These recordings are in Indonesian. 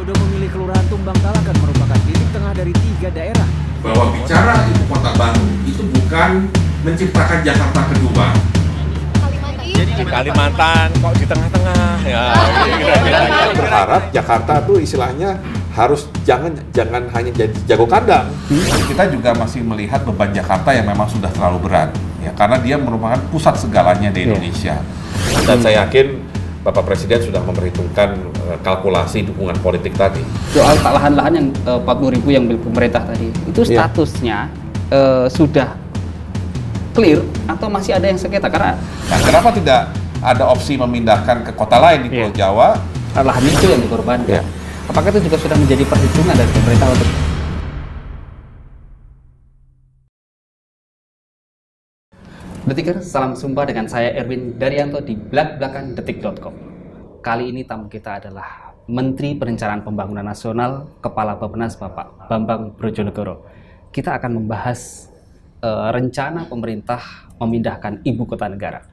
Widodo memilih Kelurahan Tumbang Talakan merupakan titik tengah dari tiga daerah. Bahwa bicara ibu kota baru itu bukan menciptakan Jakarta kedua. Jadi di Kalimantan kok di tengah-tengah ya. Iya, iya, iya. Berharap Jakarta tuh istilahnya harus jangan jangan hanya jadi jago kandang. Kita juga masih melihat beban Jakarta yang memang sudah terlalu berat ya karena dia merupakan pusat segalanya di Indonesia. Dan saya yakin Bapak Presiden sudah memperhitungkan eh, kalkulasi dukungan politik tadi. Soal lahan-lahan yang uh, 40 ribu yang milik pemerintah tadi, itu iya. statusnya yeah. uh, sudah clear atau masih ada yang sengketa? Karena nah, kenapa tidak ada opsi memindahkan ke kota lain di iya. Pulau yeah. Jawa? Lahan itu yang dikorbankan. Yeah. Apakah itu juga sudah menjadi perhitungan dari pemerintah untuk Detiker, salam sumpah dengan saya Erwin Daryanto di belak Kali ini tamu kita adalah Menteri Perencanaan Pembangunan Nasional, Kepala Bapenas Bapak Bambang Brojonegoro. Kita akan membahas uh, rencana pemerintah memindahkan ibu kota negara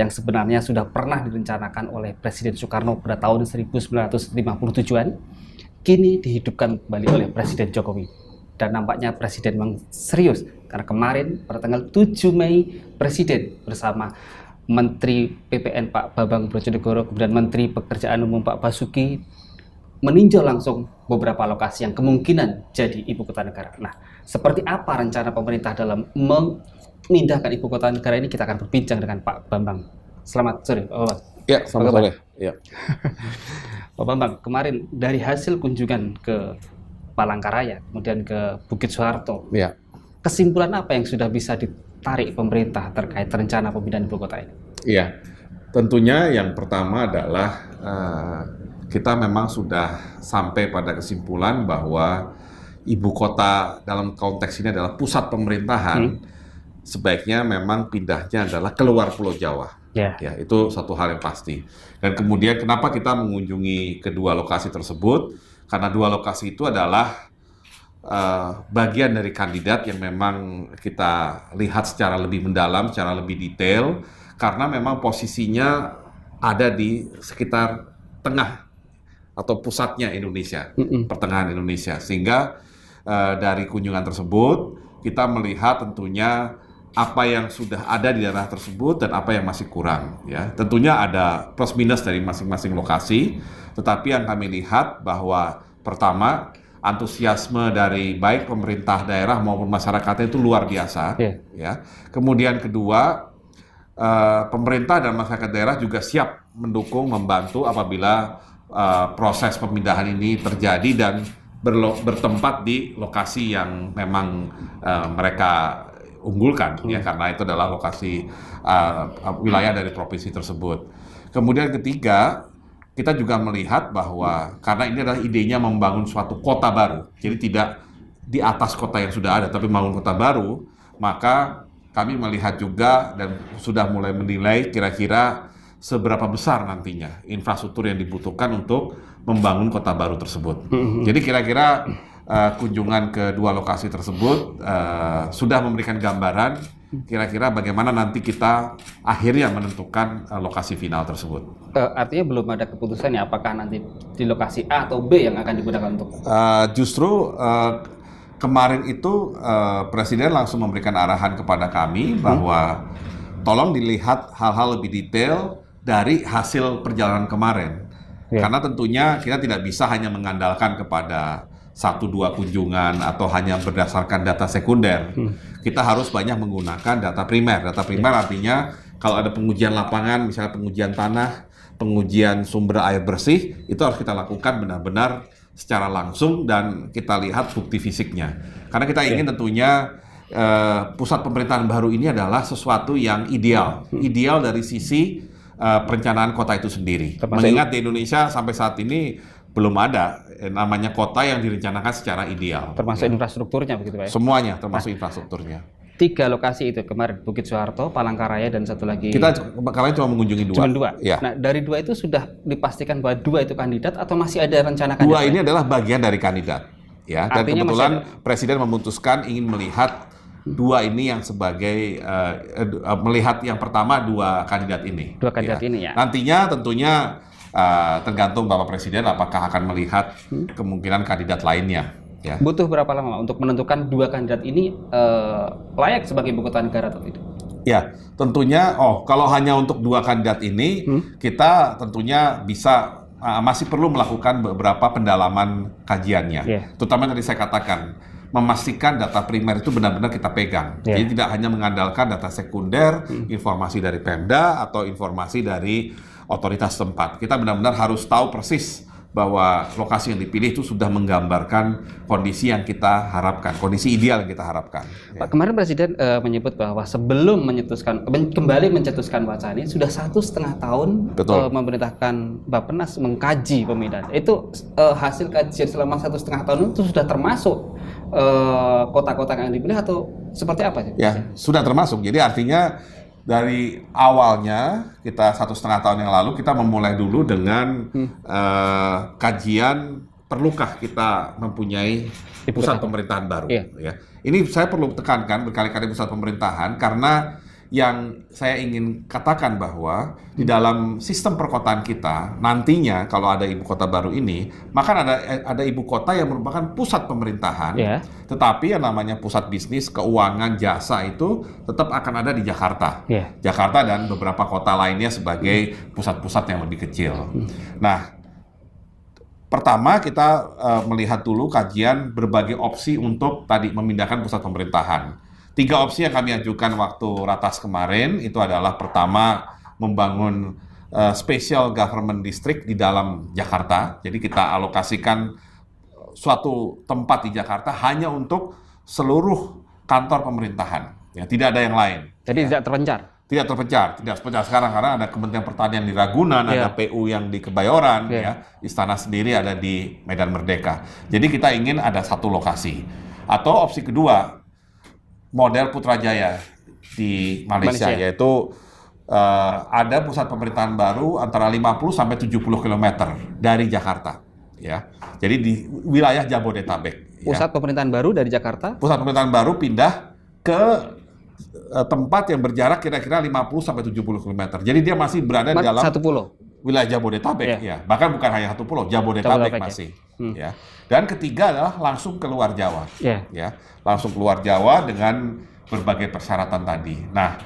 yang sebenarnya sudah pernah direncanakan oleh Presiden Soekarno pada tahun 1957-an, kini dihidupkan kembali oleh Presiden Jokowi dan nampaknya Presiden memang serius karena kemarin pada tanggal 7 Mei Presiden bersama Menteri PPN Pak Babang Brojonegoro kemudian Menteri Pekerjaan Umum Pak Basuki meninjau langsung beberapa lokasi yang kemungkinan jadi ibu kota negara. Nah, seperti apa rencana pemerintah dalam memindahkan ibu kota negara ini kita akan berbincang dengan Pak Bambang. Selamat sore, Pak Bambang. Ya, selamat sore. Ya. Pak Bambang, kemarin dari hasil kunjungan ke Palangkaraya, kemudian ke Bukit Soeharto. Ya. Kesimpulan apa yang sudah bisa ditarik pemerintah terkait rencana pemindahan ibu kota ini? Iya, tentunya yang pertama adalah uh, kita memang sudah sampai pada kesimpulan bahwa ibu kota dalam konteks ini adalah pusat pemerintahan. Hmm sebaiknya memang pindahnya adalah keluar Pulau Jawa. Yeah. Ya, itu satu hal yang pasti. Dan kemudian kenapa kita mengunjungi kedua lokasi tersebut? karena dua lokasi itu adalah uh, bagian dari kandidat yang memang kita lihat secara lebih mendalam, secara lebih detail, karena memang posisinya ada di sekitar tengah atau pusatnya Indonesia, mm -mm. pertengahan Indonesia, sehingga uh, dari kunjungan tersebut kita melihat tentunya apa yang sudah ada di daerah tersebut dan apa yang masih kurang ya. Tentunya ada plus minus dari masing-masing lokasi, tetapi yang kami lihat bahwa pertama antusiasme dari baik pemerintah daerah maupun masyarakatnya itu luar biasa yeah. ya. Kemudian kedua eh, pemerintah dan masyarakat daerah juga siap mendukung membantu apabila eh, proses pemindahan ini terjadi dan berlo- bertempat di lokasi yang memang uh, mereka unggulkan ya, hmm. ya karena itu adalah lokasi uh, wilayah dari provinsi tersebut. Kemudian ketiga, kita juga melihat bahwa karena ini adalah idenya membangun suatu kota baru, jadi tidak di atas kota yang sudah ada, tapi membangun kota baru, maka kami melihat juga dan sudah mulai menilai kira-kira seberapa besar nantinya infrastruktur yang dibutuhkan untuk membangun kota baru tersebut. Hmm. Jadi kira-kira uh, kunjungan ke dua lokasi tersebut uh, sudah memberikan gambaran kira-kira bagaimana nanti kita akhirnya menentukan uh, lokasi final tersebut. Uh, artinya belum ada keputusan ya apakah nanti di lokasi A atau B yang akan digunakan untuk? Uh, justru uh, kemarin itu uh, Presiden langsung memberikan arahan kepada kami hmm. bahwa tolong dilihat hal-hal lebih detail dari hasil perjalanan kemarin. Ya. Karena tentunya kita tidak bisa hanya mengandalkan kepada satu dua kunjungan atau hanya berdasarkan data sekunder. Hmm. Kita harus banyak menggunakan data primer. Data primer ya. artinya kalau ada pengujian lapangan, misalnya pengujian tanah, pengujian sumber air bersih, itu harus kita lakukan benar-benar secara langsung dan kita lihat bukti fisiknya. Karena kita ingin tentunya uh, pusat pemerintahan baru ini adalah sesuatu yang ideal. Hmm. Ideal dari sisi Uh, perencanaan kota itu sendiri. Mengingat di Indonesia sampai saat ini belum ada Eh, namanya kota yang direncanakan secara ideal. Termasuk ya. infrastrukturnya begitu Pak ya? Semuanya termasuk nah, infrastrukturnya. Tiga lokasi itu kemarin Bukit Soeharto, Palangkaraya dan satu lagi. Kita kalian cuma mengunjungi dua. Cuma dua. Ya. Nah dari dua itu sudah dipastikan bahwa dua itu kandidat atau masih ada rencana kandidat? Dua ini adalah bagian dari kandidat. Ya, dan Artinya kebetulan ada... Presiden memutuskan ingin melihat hmm. dua ini yang sebagai uh, uh, melihat yang pertama dua kandidat ini. Dua kandidat ya. ini ya. Nantinya tentunya uh, tergantung Bapak Presiden apakah akan melihat hmm. kemungkinan kandidat lainnya. Ya. Butuh berapa lama untuk menentukan dua kandidat ini uh, layak sebagai ibu kota negara atau tidak? Ya, tentunya. Oh, kalau hanya untuk dua kandidat ini, hmm? kita tentunya bisa uh, masih perlu melakukan beberapa pendalaman kajiannya. Yeah. Terutama tadi saya katakan memastikan data primer itu benar-benar kita pegang. Yeah. Jadi tidak hanya mengandalkan data sekunder, hmm. informasi dari Pemda atau informasi dari otoritas tempat. Kita benar-benar harus tahu persis bahwa lokasi yang dipilih itu sudah menggambarkan kondisi yang kita harapkan, kondisi ideal yang kita harapkan. Pak, ya. kemarin Presiden e, menyebut bahwa sebelum menyetuskan kembali mencetuskan wacana ini sudah satu setengah tahun Betul. Uh, memerintahkan mengkaji pemindahan. Itu e, hasil kajian selama satu setengah tahun itu sudah termasuk kota-kota e, yang dipilih atau seperti apa sih? Ya, sudah termasuk. Jadi artinya dari awalnya kita satu setengah tahun yang lalu kita memulai dulu dengan hmm. uh, kajian perlukah kita mempunyai pusat pemerintahan baru. Iya. Ya. Ini saya perlu tekankan berkali-kali pusat pemerintahan karena yang saya ingin katakan bahwa di dalam sistem perkotaan kita nantinya kalau ada ibu kota baru ini, maka ada ada ibu kota yang merupakan pusat pemerintahan, yeah. tetapi yang namanya pusat bisnis, keuangan, jasa itu tetap akan ada di Jakarta, yeah. Jakarta dan beberapa kota lainnya sebagai pusat-pusat yang lebih kecil. Nah, Pertama, kita uh, melihat dulu kajian berbagai opsi untuk tadi memindahkan pusat pemerintahan. Tiga opsi yang kami ajukan waktu ratas kemarin itu adalah pertama membangun uh, special government district di dalam Jakarta. Jadi kita alokasikan eh, suatu tempat di Jakarta hanya untuk seluruh kantor pemerintahan. Ya, tidak ada yang lain. Jadi ya. tidak terpencar. Tidak terpencar, tidak terpencar sekarang karena ada Kementerian Pertanian di Ragunan, yeah. ada ya. PU yang di Kebayoran, yeah. ya, istana sendiri ada di Medan Merdeka. Jadi kita ingin ada satu lokasi. Atau opsi kedua, model Putrajaya di Malaysia, Malaysia. yaitu uh, ada pusat pemerintahan baru antara 50 sampai 70 km dari Jakarta ya. Jadi di wilayah Jabodetabek. Ya. Pusat ya. pemerintahan baru dari Jakarta? Pusat pemerintahan baru pindah ke uh, tempat yang berjarak kira-kira 50 sampai 70 km. Jadi dia masih berada di dalam satu pulau wilayah Jabodetabek yeah. ya bahkan bukan hanya satu pulau Jabodetabek, Jabodetabek ya. masih ya. Hmm. ya dan ketiga adalah langsung keluar Jawa yeah. ya langsung keluar Jawa dengan berbagai persyaratan tadi nah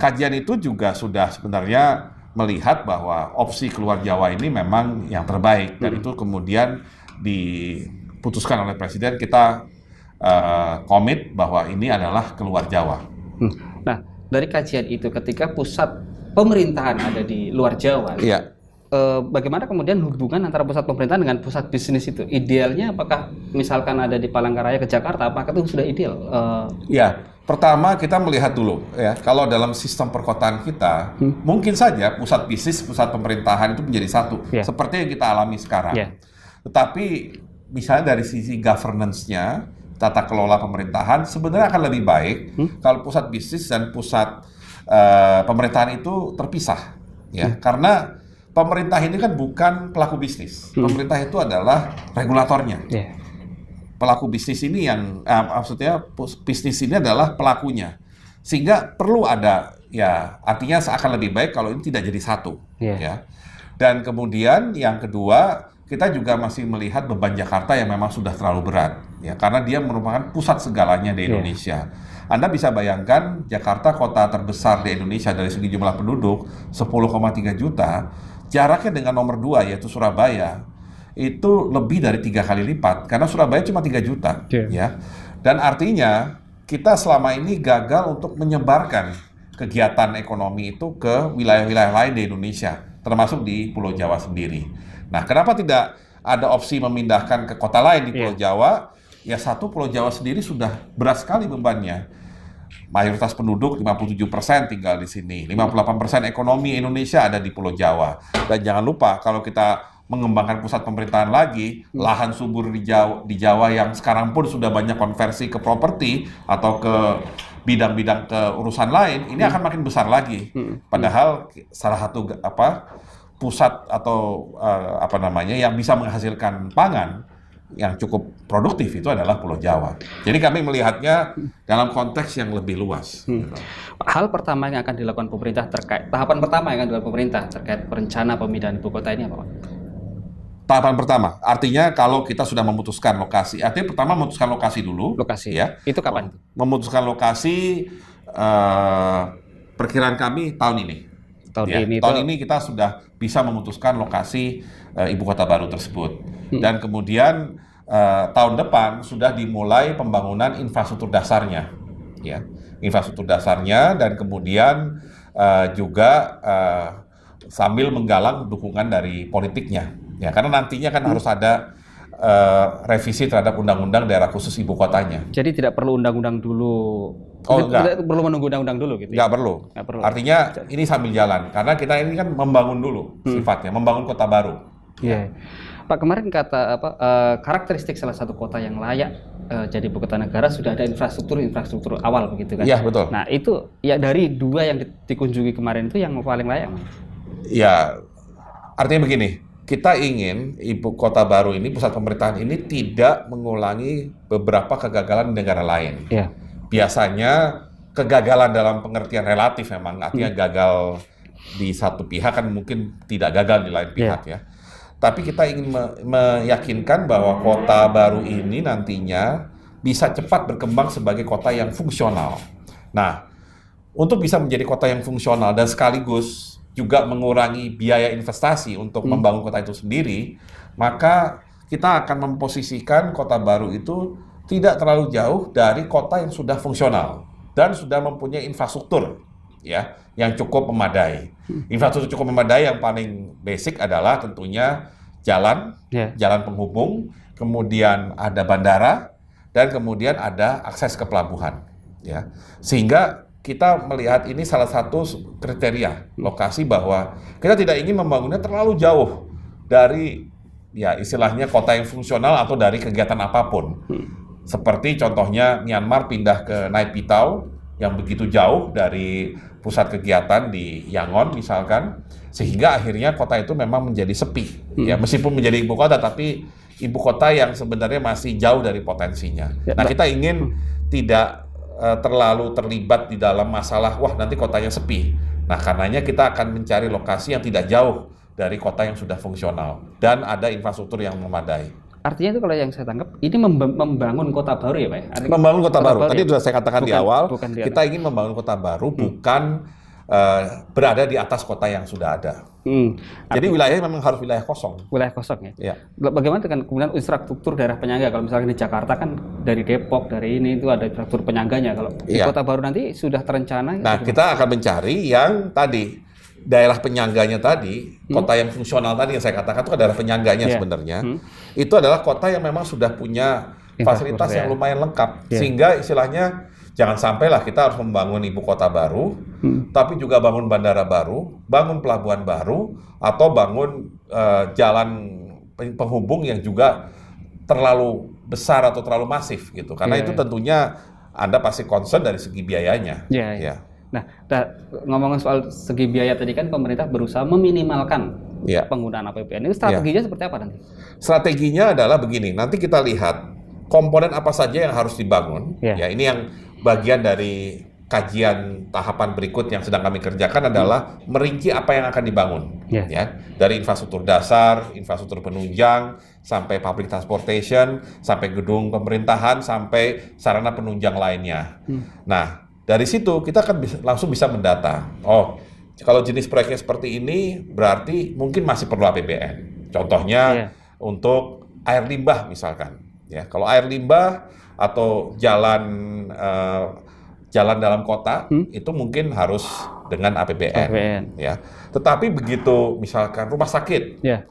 kajian itu juga sudah sebenarnya melihat bahwa opsi keluar Jawa ini memang yang terbaik dan hmm. itu kemudian diputuskan oleh presiden kita eh, komit uh, bahwa ini adalah keluar Jawa. Hmm. Nah dari kajian itu ketika pusat pemerintahan ada di luar Jawa. Iya. E, bagaimana kemudian hubungan antara pusat pemerintahan dengan pusat bisnis itu? Idealnya apakah misalkan ada di Palangkaraya ke Jakarta, apakah itu sudah ideal? E... Ya, pertama kita melihat dulu ya. Kalau dalam sistem perkotaan kita, hmm. mungkin saja pusat bisnis, pusat pemerintahan itu menjadi satu, ya. seperti yang kita alami sekarang. Ya. Tetapi misalnya dari sisi governance-nya, tata kelola pemerintahan sebenarnya akan lebih baik hmm? kalau pusat bisnis dan pusat uh, pemerintahan itu terpisah ya hmm. karena pemerintah ini kan bukan pelaku bisnis hmm. pemerintah itu adalah regulatornya yeah. pelaku bisnis ini yang uh, maksudnya bisnis ini adalah pelakunya sehingga perlu ada ya artinya seakan lebih baik kalau ini tidak jadi satu yeah. ya dan kemudian yang kedua kita juga masih melihat beban Jakarta yang memang sudah terlalu berat ya karena dia merupakan pusat segalanya di iya. Indonesia yeah anda bisa bayangkan Jakarta kota terbesar di Indonesia dari segi jumlah penduduk 10,3 juta, jaraknya dengan nomor dua yaitu Surabaya itu lebih dari tiga kali lipat karena Surabaya cuma 3 juta yeah. ya. Dan artinya kita selama ini gagal untuk menyebarkan kegiatan ekonomi itu ke wilayah-wilayah lain di Indonesia, termasuk di Pulau Jawa sendiri. Nah, kenapa tidak ada opsi memindahkan ke kota lain di iya. Pulau yeah. Jawa? Ya satu Pulau Jawa sendiri sudah berat sekali bebannya mayoritas penduduk 57% tinggal di sini. 58% ekonomi Indonesia ada di Pulau Jawa. Dan jangan lupa kalau kita mengembangkan pusat pemerintahan lagi, hmm. lahan subur di Jawa, di Jawa yang sekarang pun sudah banyak konversi ke properti atau ke bidang-bidang ke urusan lain, ini hmm. akan makin besar lagi. Hmm. Padahal salah satu apa pusat atau uh, apa namanya yang bisa menghasilkan pangan yang cukup produktif itu adalah Pulau Jawa. Jadi kami melihatnya dalam konteks yang lebih luas. Hmm. Gitu. Hal pertama yang akan dilakukan pemerintah terkait tahapan pertama yang akan dilakukan pemerintah terkait rencana pemindahan ibu kota ini apa, Pak? Tahapan pertama, artinya kalau kita sudah memutuskan lokasi, artinya pertama memutuskan lokasi dulu. Lokasi. Ya. Itu kapan? Memutuskan lokasi uh, perkiraan kami tahun ini tahun ya, ini. Tahun itu... ini kita sudah bisa memutuskan lokasi uh, ibu kota baru tersebut. Hmm. Dan kemudian uh, tahun depan sudah dimulai pembangunan infrastruktur dasarnya, ya infrastruktur dasarnya dan kemudian uh, juga uh, sambil menggalang dukungan dari politiknya, ya karena nantinya kan hmm. harus ada uh, revisi terhadap undang-undang daerah khusus ibu kotanya. Jadi tidak perlu undang-undang dulu. Oh, tidak, Tidak perlu menunggu undang-undang dulu gitu. Ya? Enggak ya? perlu. perlu. Artinya Jadi. ini sambil jalan karena kita ini kan membangun dulu hmm. sifatnya, membangun kota baru. Iya. Yeah. Pak kemarin kata apa uh, karakteristik salah satu kota yang layak uh, jadi ibu kota negara sudah ada infrastruktur infrastruktur awal begitu kan? Iya betul. Nah itu ya dari dua yang dikunjungi kemarin itu yang paling layak. Iya. artinya begini kita ingin ibu kota baru ini, pusat pemerintahan ini tidak mengulangi beberapa kegagalan di negara lain. Ya. Biasanya kegagalan dalam pengertian relatif memang artinya hmm. gagal di satu pihak kan mungkin tidak gagal di lain pihak ya. ya. Tapi kita ingin me meyakinkan bahwa kota baru ini nantinya bisa cepat berkembang sebagai kota yang fungsional. Nah, untuk bisa menjadi kota yang fungsional dan sekaligus juga mengurangi biaya investasi untuk hmm. membangun kota itu sendiri, maka kita akan memposisikan kota baru itu tidak terlalu jauh dari kota yang sudah fungsional dan sudah mempunyai infrastruktur ya yang cukup memadai. Hmm. Infrastruktur cukup memadai yang paling basic adalah tentunya jalan, yeah. jalan penghubung, kemudian ada bandara dan kemudian ada akses ke pelabuhan ya. Sehingga kita melihat ini salah satu kriteria lokasi bahwa kita tidak ingin membangunnya terlalu jauh dari ya istilahnya kota yang fungsional atau dari kegiatan apapun. Seperti contohnya Myanmar pindah ke Naypyidaw yang begitu jauh dari pusat kegiatan di Yangon misalkan sehingga akhirnya kota itu memang menjadi sepi. Ya hmm. meskipun menjadi ibu kota tapi ibu kota yang sebenarnya masih jauh dari potensinya. Ya, nah, kita ingin hmm. tidak Eh, terlalu terlibat di dalam masalah wah nanti kotanya sepi. Nah, karenanya kita akan mencari lokasi yang tidak jauh dari kota yang sudah fungsional dan ada infrastruktur yang memadai. Artinya itu kalau yang saya tangkap, ini membangun kota baru ya Pak? Ya? Artinya membangun kota, kota baru. baru. Tadi ya? sudah saya katakan bukan, di awal, bukan di kita ingin membangun kota baru, hmm. bukan uh, berada di atas kota yang sudah ada. Hmm. Jadi wilayahnya memang harus wilayah kosong. Wilayah kosong ya. ya. Bagaimana dengan kemudian infrastruktur daerah penyangga? Kalau misalnya di Jakarta kan dari Depok, dari ini itu ada infrastruktur penyangganya. Kalau ya. di iya. kota baru nanti sudah terencana. Nah gitu. kita akan mencari yang tadi daerah penyangganya tadi, hmm. kota yang fungsional tadi yang saya katakan itu adalah penyangganya ya. sebenarnya. Hmm. Itu adalah kota yang memang sudah punya fasilitas yang ya. lumayan lengkap, ya. sehingga istilahnya Jangan sampailah kita harus membangun ibu kota baru, hmm. tapi juga bangun bandara baru, bangun pelabuhan baru, atau bangun uh, jalan penghubung yang juga terlalu besar atau terlalu masif gitu. Karena yeah, itu iya. tentunya Anda pasti concern dari segi biayanya. Iya. Yeah, yeah. Nah, ngomongin soal segi biaya tadi kan pemerintah berusaha meminimalkan yeah. penggunaan APBN. Ini strateginya yeah. seperti apa nanti? Strateginya adalah begini. Nanti kita lihat komponen apa saja yang harus dibangun. Yeah. Ya, ini yang bagian dari kajian tahapan berikut yang sedang kami kerjakan adalah merinci apa yang akan dibangun yeah. ya dari infrastruktur dasar, infrastruktur penunjang sampai public transportation, sampai gedung pemerintahan sampai sarana penunjang lainnya. Hmm. Nah, dari situ kita akan bisa, langsung bisa mendata. Oh, kalau jenis proyeknya seperti ini berarti mungkin masih perlu APBN. Contohnya yeah. untuk air limbah misalkan ya. Kalau air limbah atau jalan uh, jalan dalam kota hmm? itu mungkin harus dengan APBN, APBN ya. Tetapi begitu misalkan rumah sakit, yeah.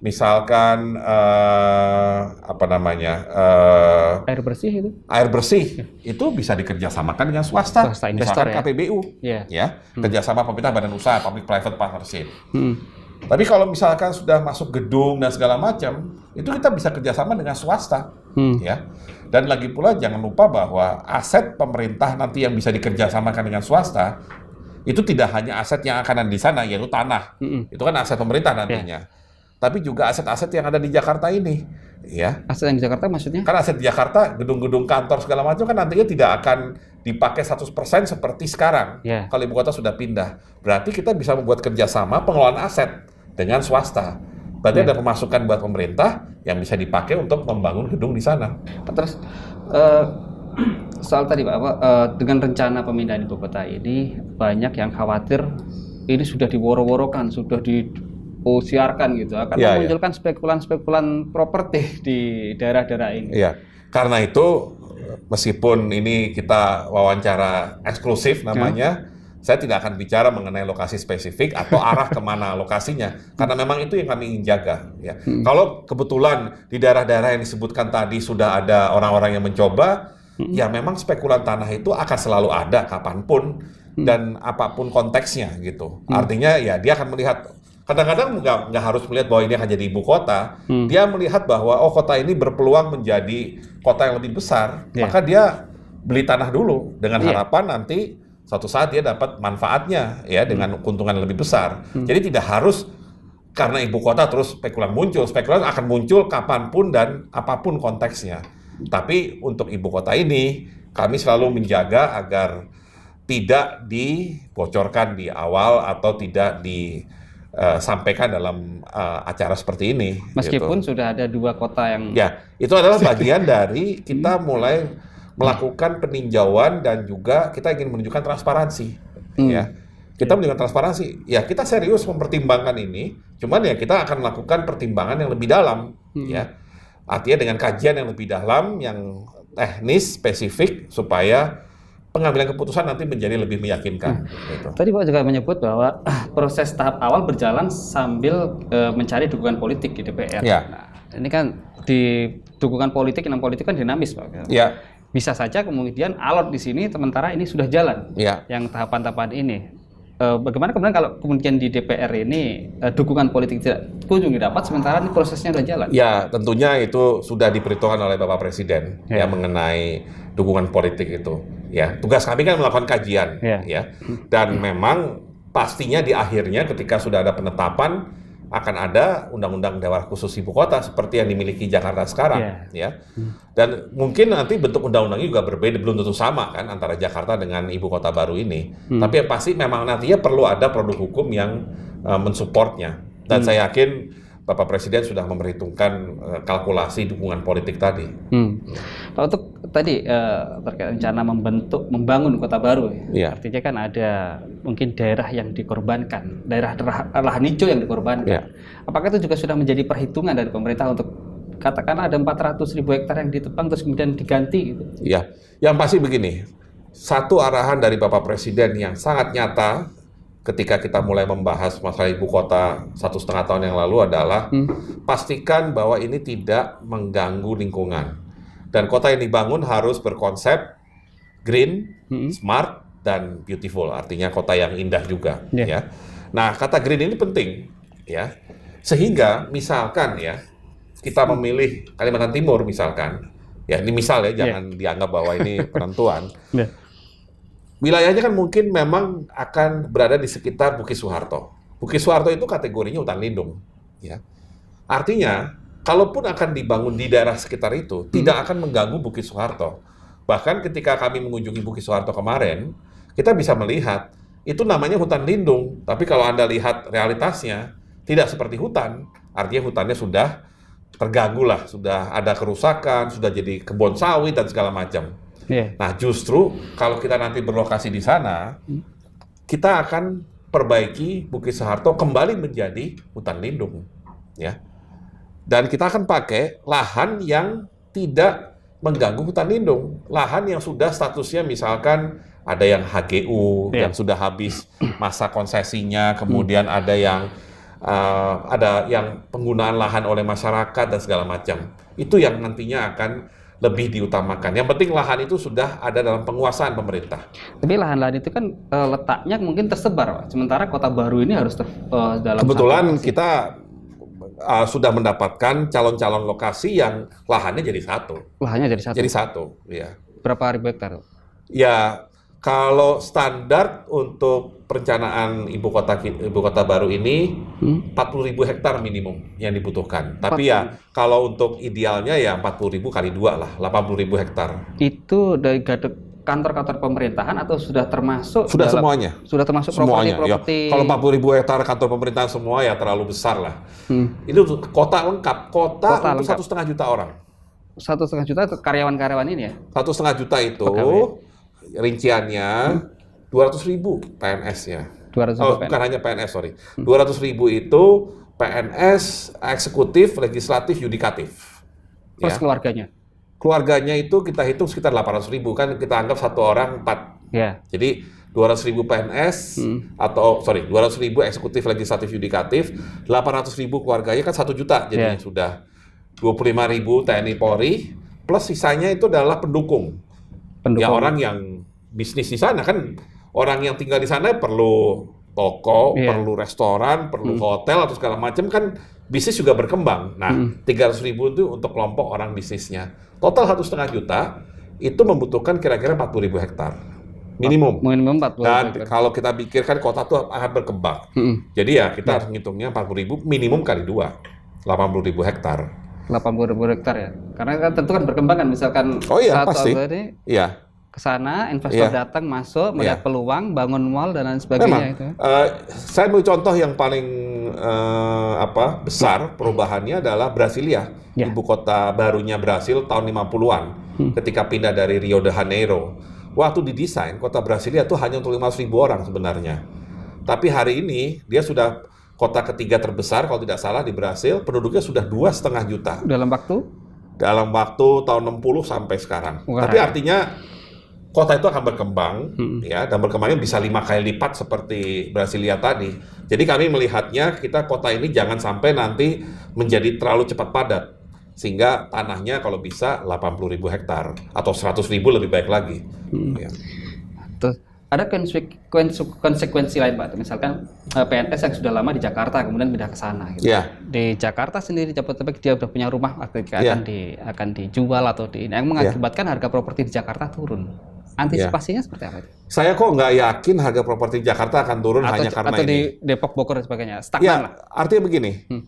misalkan uh, apa namanya uh, air bersih itu, air bersih itu bisa dikerjasamakan dengan swasta, swasta investor, misalkan ya? KPBU, yeah. ya, ya. Hmm. kerjasama pemerintah badan usaha, public private partnership. Hmm tapi kalau misalkan sudah masuk gedung dan segala macam, itu kita bisa kerjasama dengan swasta, hmm. ya. Dan lagi pula jangan lupa bahwa aset pemerintah nanti yang bisa dikerjasamakan dengan swasta itu tidak hanya aset yang akan ada di sana, yaitu tanah. Hmm. Itu kan aset pemerintah nantinya. Yeah tapi juga aset-aset yang ada di Jakarta ini. Ya. Aset yang di Jakarta maksudnya? Karena aset di Jakarta, gedung-gedung kantor segala macam kan nantinya tidak akan dipakai 100% seperti sekarang, yeah. kalau ibu kota sudah pindah, berarti kita bisa membuat kerjasama pengelolaan aset dengan swasta. Berarti yeah. ada pemasukan buat pemerintah yang bisa dipakai untuk membangun gedung di sana. Terus uh, soal tadi Pak, uh, dengan rencana pemindahan ibu kota ini banyak yang khawatir ini sudah diworo-worokan, sudah di usiarkan gitu akan ya, ya. memunculkan ya. spekulan-spekulan properti di daerah-daerah ini. Iya. Karena itu meskipun ini kita wawancara eksklusif namanya, saya tidak akan bicara mengenai lokasi spesifik atau arah kemana lokasinya, karena memang itu yang kami ingin jaga. Ya. Hmm. Kalau kebetulan di daerah-daerah yang disebutkan tadi sudah ada orang-orang yang mencoba, hmm. ya memang spekulan tanah itu akan selalu ada kapanpun hmm. dan apapun konteksnya gitu. Hmm. Artinya ya dia akan melihat kadang-kadang nggak nggak harus melihat bahwa ini hanya di ibu kota, hmm. dia melihat bahwa oh kota ini berpeluang menjadi kota yang lebih besar, yeah. maka dia beli tanah dulu dengan yeah. harapan nanti suatu saat dia dapat manfaatnya ya dengan hmm. keuntungan lebih besar. Hmm. Jadi tidak harus karena ibu kota terus spekulan muncul, spekulan akan muncul kapanpun dan apapun konteksnya. Tapi untuk ibu kota ini kami selalu menjaga agar tidak dibocorkan di awal atau tidak di Eh, sampaikan dalam uh, acara seperti ini. Meskipun gitu. sudah ada dua kota yang. Ya, itu adalah bagian dari kita mulai melakukan peninjauan dan juga kita ingin menunjukkan transparansi, hmm. ya. Kita menunjukkan transparansi. Ya, kita serius mempertimbangkan ini. Cuman ya kita akan melakukan pertimbangan yang lebih dalam, hmm. ya. Artinya dengan kajian yang lebih dalam, yang teknis, spesifik supaya pengambilan keputusan nanti menjadi lebih meyakinkan. Hmm. gitu. Tadi Pak juga menyebut bahwa proses tahap awal berjalan sambil e, mencari dukungan politik di DPR. Ya. Nah, ini kan di dukungan politik, enam politik kan dinamis Pak. Ya. Bisa saja kemudian alot di sini, sementara ini sudah jalan ya. yang tahapan-tahapan ini. E, bagaimana kemudian kalau kemudian di DPR ini e, dukungan politik tidak kunjung didapat, sementara ini prosesnya sudah jalan? Ya, tentunya itu sudah diperhitungkan oleh Bapak Presiden ya, ya mengenai dukungan politik itu ya tugas kami kan melakukan kajian yeah. ya dan memang pastinya di akhirnya ketika sudah ada penetapan akan ada undang-undang daerah khusus ibu kota seperti yang dimiliki Jakarta sekarang yeah. ya dan mungkin nanti bentuk undang-undangnya juga berbeda belum tentu sama kan antara Jakarta dengan ibu kota baru ini hmm. tapi yang pasti memang nantinya perlu ada produk hukum yang uh, eh, mensupportnya dan hmm. saya yakin Bapak Presiden sudah memperhitungkan eh, kalkulasi dukungan politik tadi. Hmm. Pak untuk tadi eh, terkait rencana membentuk, membangun kota baru, ya. Iya. artinya kan ada mungkin daerah yang dikorbankan, daerah lahan hijau yang dikorbankan. Ya. Apakah itu juga sudah menjadi perhitungan dari pemerintah untuk katakanlah ada 400 ribu hektar yang ditebang terus kemudian diganti? Gitu? Ya, yang pasti begini, satu arahan dari Bapak Presiden yang sangat nyata ketika kita mulai membahas masalah ibu kota satu setengah tahun yang lalu adalah hmm. pastikan bahwa ini tidak mengganggu lingkungan dan kota yang dibangun harus berkonsep green, hmm. smart dan beautiful artinya kota yang indah juga yeah. ya. Nah kata green ini penting ya sehingga misalkan ya kita memilih Kalimantan Timur misalkan ya ini misal ya, ya. jangan yeah. dianggap bahwa ini penentuan. Yeah wilayahnya kan mungkin memang akan berada di sekitar Bukit Soeharto. Bukit Soeharto itu kategorinya hutan lindung, ya. Artinya, kalaupun akan dibangun di daerah sekitar itu, hmm. tidak akan mengganggu Bukit Soeharto. Bahkan ketika kami mengunjungi Bukit Soeharto kemarin, kita bisa melihat itu namanya hutan lindung, tapi kalau Anda lihat realitasnya tidak seperti hutan. Artinya hutannya sudah terganggu lah, sudah ada kerusakan, sudah jadi kebun sawit dan segala macam. Yeah. Nah, justru kalau kita nanti berlokasi di sana, kita akan perbaiki Bukit Soeharto kembali menjadi hutan lindung, ya. Dan kita akan pakai lahan yang tidak mengganggu hutan lindung, lahan yang sudah statusnya misalkan ada yang HGU yeah. yang sudah habis masa konsesinya, kemudian ada yang uh, ada yang penggunaan lahan oleh masyarakat dan segala macam. Itu yang nantinya akan lebih diutamakan. Yang penting lahan itu sudah ada dalam penguasaan pemerintah. Tapi lahan-lahan itu kan e, letaknya mungkin tersebar, Pak. sementara kota baru ini harus ter, e, dalam kebetulan kita e, sudah mendapatkan calon-calon lokasi yang lahannya jadi satu. Lahannya jadi satu. Jadi satu, ya. Berapa ribu hektar? Ya kalau standar untuk perencanaan ibu kota ibu kota baru ini hmm? 40 ribu hektar minimum yang dibutuhkan. Tapi 40. ya kalau untuk idealnya ya 40 ribu kali dua lah, 80 ribu hektar. Itu dari gadek kantor-kantor pemerintahan atau sudah termasuk sudah dalam, semuanya sudah termasuk semuanya ya. properti, properti... ya. kalau 40 ribu hektar kantor pemerintahan semua ya terlalu besar lah hmm. itu kota lengkap kota, kota satu setengah juta orang satu setengah juta karyawan-karyawan ini ya satu setengah juta itu Pegawai rinciannya dua ratus ribu pns ya, oh, PNS. bukan hanya PNS, sorry. Hmm. Dua ratus ribu itu PNS, eksekutif, legislatif, yudikatif. Plus ya. keluarganya? Keluarganya itu kita hitung sekitar delapan ratus ribu, kan kita anggap satu orang empat. Yeah. Jadi 200 ribu PNS, hmm. atau sorry, 200 ribu eksekutif, legislatif, yudikatif, 800 ribu keluarganya kan satu juta jadi yeah. sudah. 25 ribu TNI Polri, plus sisanya itu adalah pendukung. Ya, pendukung. Ya orang yang bisnis di sana kan orang yang tinggal di sana perlu toko, yeah. perlu restoran, perlu hmm. hotel atau segala macam kan bisnis juga berkembang. Nah, hmm. 300 ribu itu untuk kelompok orang bisnisnya. Total satu setengah juta itu membutuhkan kira-kira 40 ribu hektar minimum. Minimum 40 Dan kalau kita pikirkan kota itu akan berkembang. Hmm. Jadi ya kita hmm. harus ngitungnya 40 ribu minimum kali dua, 80 ribu hektar. 80 ribu hektar ya, karena kan tentu kan berkembang kan misalkan. Oh iya pasti. Iya ke sana, investor yeah. datang masuk melihat yeah. peluang, bangun mall dan lain sebagainya Memang. itu. Uh, saya mau contoh yang paling uh, apa besar iya. perubahannya adalah Brasilia, yeah. ibu kota barunya Brasil tahun 50-an hmm. ketika pindah dari Rio de Janeiro. Waktu didesain kota Brasilia itu hanya untuk 500 ribu orang sebenarnya. Tapi hari ini dia sudah kota ketiga terbesar kalau tidak salah di Brasil, penduduknya sudah dua setengah juta. Dalam waktu? Dalam waktu tahun 60 sampai sekarang. Wah. Tapi artinya kota itu akan berkembang hmm. ya dan berkembangnya bisa lima kali lipat seperti Brasilia tadi. Jadi kami melihatnya kita kota ini jangan sampai nanti menjadi terlalu cepat padat sehingga tanahnya kalau bisa 80 ribu hektar atau 100 ribu lebih baik lagi. Hmm. Ya. Ada konsekuensi, konsekuensi lain Pak, misalkan eh, PNS yang sudah lama di Jakarta kemudian pindah ke sana. Gitu. Yeah. Di Jakarta sendiri Jabodetabek dia sudah punya rumah ya. akan yeah. di akan dijual atau di yang mengakibatkan yeah. harga properti di Jakarta turun. Antisipasinya ya. seperti apa? Saya kok nggak yakin harga properti Jakarta akan turun atau, hanya karena atau ini. Atau di Depok, Bogor dan sebagainya. Stagnan ya, lah. Artinya begini, hmm.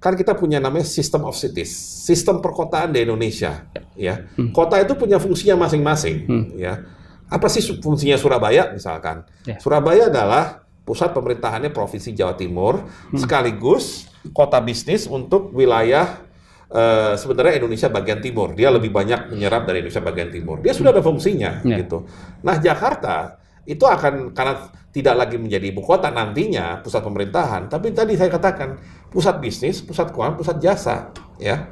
kan kita punya namanya system of cities, sistem perkotaan di Indonesia. Ya, hmm. kota itu punya fungsinya masing-masing. Hmm. Ya, apa sih fungsinya Surabaya misalkan? Ya. Surabaya adalah pusat pemerintahannya provinsi Jawa Timur, hmm. sekaligus kota bisnis untuk wilayah Uh, sebenarnya Indonesia bagian timur, dia lebih banyak menyerap dari Indonesia bagian timur. Dia sudah ada fungsinya yeah. gitu. Nah, Jakarta itu akan karena tidak lagi menjadi ibu kota nantinya pusat pemerintahan, tapi tadi saya katakan pusat bisnis, pusat keuangan, pusat jasa, ya.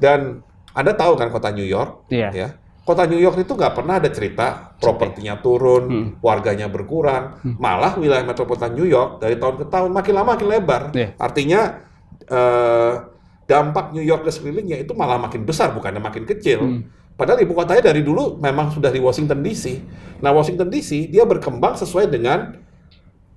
Dan Anda tahu kan kota New York, yeah. ya. Kota New York itu nggak pernah ada cerita propertinya turun, hmm. warganya berkurang, hmm. malah wilayah metropolitan New York dari tahun ke tahun makin lama makin lebar. Yeah. Artinya uh, dampak New York ke sekelilingnya itu malah makin besar, bukannya makin kecil. Hmm. Padahal ibu kotanya dari dulu memang sudah di Washington DC. Nah, Washington DC dia berkembang sesuai dengan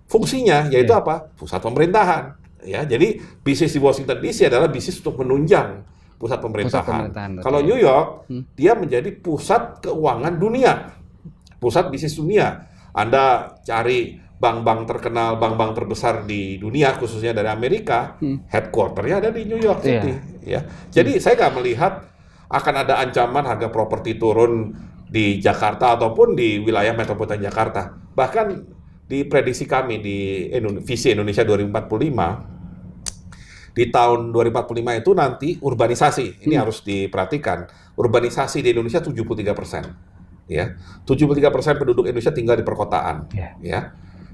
fungsinya, yaitu yeah. Hmm. apa? Pusat pemerintahan. Ya, jadi bisnis di Washington DC adalah bisnis untuk menunjang pusat pemerintahan. Pusat pemerintahan Kalau New York, hmm. dia menjadi pusat keuangan dunia, pusat bisnis dunia. Anda cari bank-bank terkenal, bank-bank terbesar di dunia khususnya dari Amerika, hmm. headquarternya ada di New York iya. City. Yeah. Ya, jadi hmm. saya nggak melihat akan ada ancaman harga properti turun di Jakarta ataupun di wilayah metropolitan Jakarta. Bahkan di prediksi kami di visi Indonesia 2045 di tahun 2045 itu nanti urbanisasi ini hmm. harus diperhatikan. Urbanisasi di Indonesia 73 persen, ya 73 persen penduduk Indonesia tinggal di perkotaan, yeah. ya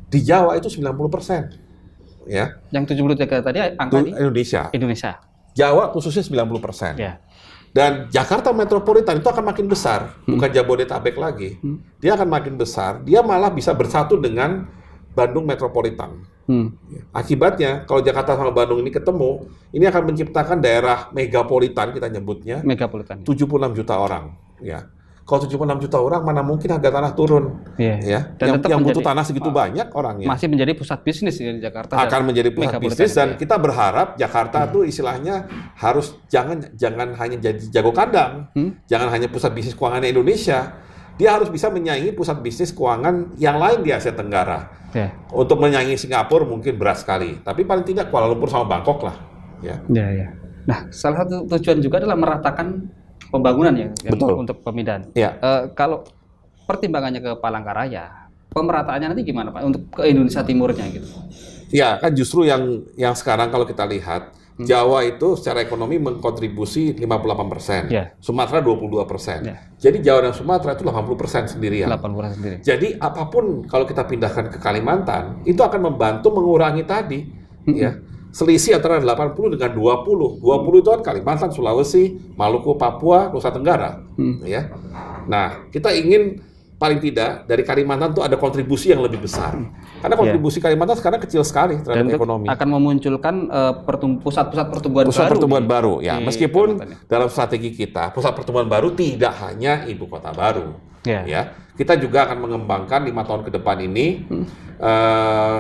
di Jawa itu 90%. Ya. Yang 73 tadi angka di Indonesia. Indonesia. Jawa khususnya 90%. Ya. Dan Jakarta metropolitan itu akan makin besar, hmm. bukan Jabodetabek lagi. Hmm. Dia akan makin besar, dia malah bisa bersatu dengan Bandung metropolitan. Hmm. Ya. Akibatnya, kalau Jakarta sama Bandung ini ketemu, ini akan menciptakan daerah megapolitan kita nyebutnya. Megapolitan. Ya. puluh 76 juta orang, ya. Kalau 76 juta orang, mana mungkin harga tanah turun? Yeah. Ya, dan yang, yang butuh tanah segitu banyak orangnya. Masih menjadi pusat bisnis di Jakarta. Akan menjadi pusat bisnis dan kita berharap Jakarta hmm. tuh istilahnya harus jangan jangan hanya jadi jago kandang, hmm? jangan hanya pusat bisnis keuangan Indonesia. Dia harus bisa menyaingi pusat bisnis keuangan yang lain di Asia Tenggara. Yeah. Untuk menyaingi Singapura mungkin berat sekali, tapi paling tidak Kuala Lumpur sama Bangkok lah. Ya. Yeah. Yeah, yeah. Nah, salah satu tujuan juga adalah meratakan pembangunan ya Betul. untuk pemindahan. Ya. Uh, kalau pertimbangannya ke Palangkaraya, pemerataannya nanti gimana Pak untuk ke Indonesia Timurnya gitu? Ya kan justru yang yang sekarang kalau kita lihat hmm. Jawa itu secara ekonomi mengkontribusi 58 persen, ya. Sumatera 22 persen. Ya. Jadi Jawa dan Sumatera itu 80 persen sendirian. 80 sendiri. Jadi apapun kalau kita pindahkan ke Kalimantan itu akan membantu mengurangi tadi, hmm. ya selisih antara 80 dengan 20. 20 itu kan Kalimantan, Sulawesi, Maluku, Papua, Nusa Tenggara, hmm. Gitu ya. Nah, kita ingin paling tidak dari Kalimantan tuh ada kontribusi yang lebih besar. Karena iya. kontribusi yeah. Kalimantan sekarang kecil sekali terhadap Dan ekonomi. Akan memunculkan eh, pusat pusat-pusat pertumbuhan pusat baru. Pertumbuhan baru, ya. Iya, meskipun Kalimantan. dalam strategi kita pusat pertumbuhan baru tidak hanya ibu kota baru, yeah. ya. Kita juga akan mengembangkan lima tahun ke depan ini. Hmm. Uh,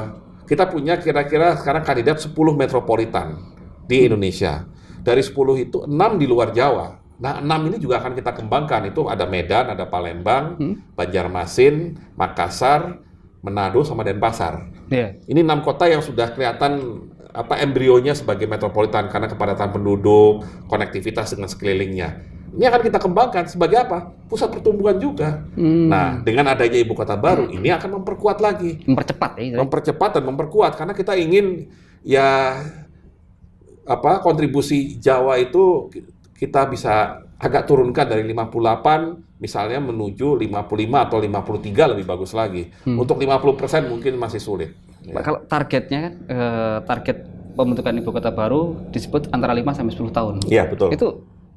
kita punya kira-kira sekarang kandidat 10 metropolitan di hmm. Indonesia. Dari 10 itu 6 di luar Jawa. Nah, 6 ini juga akan kita kembangkan. Itu ada Medan, ada Palembang, hmm? Banjarmasin, Makassar, Manado sama Denpasar. Yeah. Ini enam kota yang sudah kelihatan apa embrionya sebagai metropolitan karena kepadatan penduduk, konektivitas dengan sekelilingnya ini akan kita kembangkan sebagai apa? Pusat pertumbuhan juga. Hmm. Nah, dengan adanya ibu kota baru, hmm. ini akan memperkuat lagi. Mempercepat ya. Gitu. Mempercepat dan memperkuat karena kita ingin ya apa kontribusi Jawa itu kita bisa agak turunkan dari 58 misalnya menuju 55 atau 53 lebih bagus lagi. Hmm. Untuk 50% mungkin masih sulit. ya. kalau targetnya kan eh, target pembentukan ibu kota baru disebut antara 5 sampai 10 tahun. Iya, betul. Itu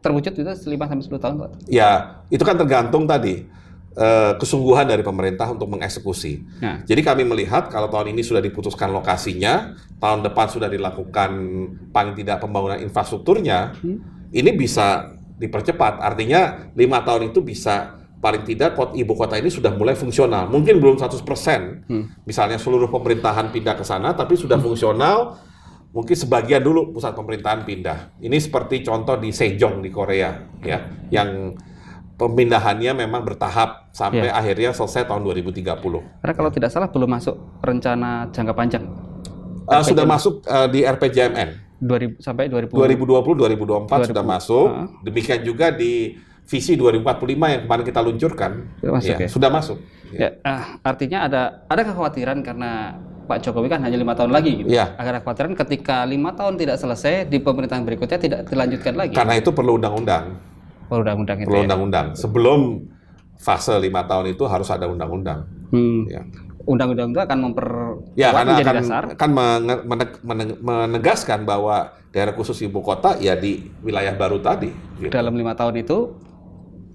terwujud itu 5 sampai 10 tahun, Pak? Ya, itu kan tergantung tadi eh, kesungguhan dari pemerintah untuk mengeksekusi. Nah. Jadi kami melihat kalau tahun ini sudah diputuskan lokasinya, tahun depan sudah dilakukan paling tidak pembangunan infrastrukturnya, hmm. ini bisa dipercepat. Artinya lima tahun itu bisa paling tidak ibu kota ini sudah mulai fungsional. Mungkin belum 100%. Hmm. Misalnya seluruh pemerintahan pindah ke sana tapi sudah hmm. fungsional mungkin sebagian dulu pusat pemerintahan pindah. Ini seperti contoh di Sejong di Korea ya, yang pemindahannya memang bertahap sampai ya. akhirnya selesai tahun 2030. Karena kalau ya. tidak salah belum masuk rencana jangka panjang. Uh, sudah masuk uh, di RPJMN. 2000 sampai 2000, 2020 2024 20, sudah masuk. Uh. Demikian juga di visi 2045 yang kemarin kita luncurkan sudah masuk. Ya, ya? Sudah masuk. Ya. Ya, uh, artinya ada ada kekhawatiran karena Pak Jokowi kan hanya lima tahun lagi. Gitu. Ya. Agar kekhawatiran ketika lima tahun tidak selesai di pemerintahan berikutnya tidak dilanjutkan lagi. Karena itu perlu undang-undang. Perlu undang-undang. Perlu ya. undang-undang. Ya. Sebelum fase lima tahun itu harus ada undang-undang. Hmm. Ya. Undang-undang itu akan memper ya, karena akan, dasar. kan menegaskan bahwa daerah khusus ibu kota ya di wilayah baru tadi. Gitu. Dalam lima tahun itu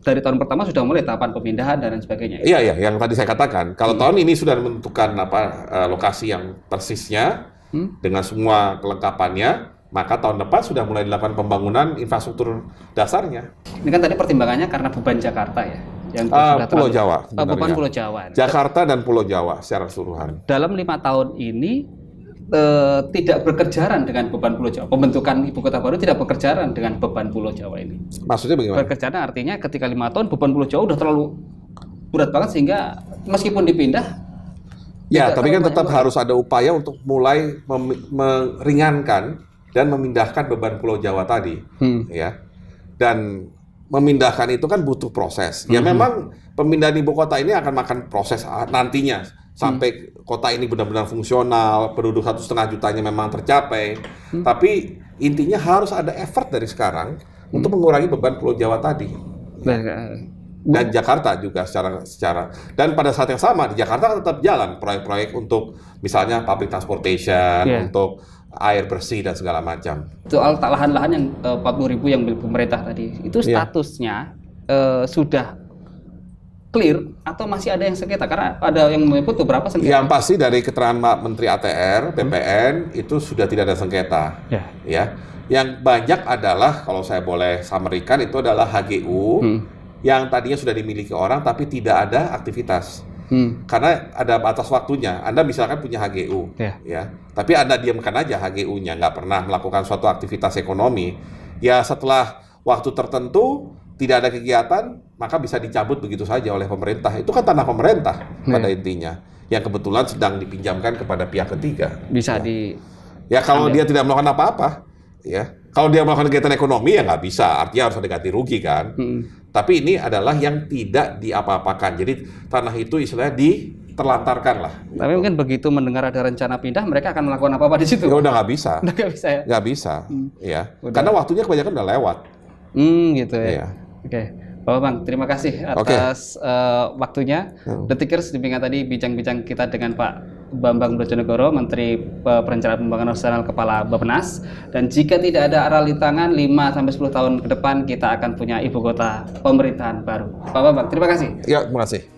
dari tahun pertama sudah mulai tahapan pemindahan dan lain sebagainya. Iya, iya, yang tadi saya katakan, kalau hmm. tahun ini sudah menentukan apa eh, lokasi yang persisnya hmm. dengan semua kelengkapannya, maka tahun depan sudah mulai dilakukan pembangunan infrastruktur dasarnya. Ini kan tadi pertimbangannya karena beban Jakarta ya. Yang uh, sudah Pulau Jawa. Oh, beban Pulau Jawa. Jakarta dan Pulau Jawa secara keseluruhan. Dalam lima tahun ini e, tidak berkejaran dengan beban Pulau Jawa. Pembentukan ibu kota baru tidak berkejaran dengan beban Pulau Jawa ini. Maksudnya bagaimana? Berkejaran artinya ketika lima tahun beban Pulau Jawa sudah terlalu berat banget sehingga meskipun dipindah. Ya, tapi kan tetap harus ada upaya untuk mulai meringankan dan memindahkan beban Pulau Jawa tadi, hmm. ya. Dan memindahkan itu kan butuh proses. Ya hmm. memang pemindahan ibu kota ini akan makan proses nantinya sampai hmm. kota ini benar-benar fungsional, penduduk satu setengah jutanya memang tercapai. Hmm. Tapi intinya harus ada effort dari sekarang hmm. untuk mengurangi beban Pulau Jawa tadi. Nah, eh, dan Jakarta juga secara secara dan pada saat yang sama di Jakarta tetap jalan proyek-proyek untuk misalnya public transportation yeah. untuk air bersih dan segala macam. Soal lahan-lahan yang eh, uh, 40 ribu yang milik pemerintah tadi itu iya. statusnya yeah. uh, sudah clear atau masih ada yang sengketa? Karena ada yang meliput beberapa sengketa. Yang pasti dari keterangan Pak Menteri ATR, BPN hmm. itu sudah tidak ada sengketa. Ya. ya. Yang banyak adalah kalau saya boleh samerikan itu adalah HGU hmm. yang tadinya sudah dimiliki orang tapi tidak ada aktivitas. Hmm. Karena ada batas waktunya. Anda misalkan punya HGU, ya, ya. tapi Anda diamkan aja HGU-nya, nggak pernah melakukan suatu aktivitas ekonomi. Ya setelah waktu tertentu tidak ada kegiatan, maka bisa dicabut begitu saja oleh pemerintah. Itu kan tanah pemerintah hmm. pada intinya, yang kebetulan sedang dipinjamkan kepada pihak ketiga. Bisa ya. di. Ya kalau ambil. dia tidak melakukan apa-apa, ya kalau dia melakukan kegiatan ekonomi ya nggak bisa, artinya harus ada ganti rugi kan. Hmm. Tapi ini adalah yang tidak diapa-apakan. Jadi tanah itu istilahnya di terlantarkan lah. Tapi gitu. mungkin begitu mendengar ada rencana pindah, mereka akan melakukan apa-apa di situ. Ya udah nggak bisa. nggak bisa ya. Nggak bisa, hmm. ya. Karena waktunya kebanyakan udah lewat. Hmm, gitu ya. ya. Oke. Okay. Bapak Bang, terima kasih atas okay. uh, eh, waktunya. Hmm. Detikers dibimbingan tadi bincang-bincang kita dengan Pak Bambang Brojonegoro, Menteri eh, Perencanaan Pembangunan Nasional Kepala Bappenas. Dan jika tidak ada arah lintangan 5 sampai 10 tahun ke depan kita akan punya ibu kota pemerintahan baru. Pak Bambang, terima kasih. Ya, terima kasih.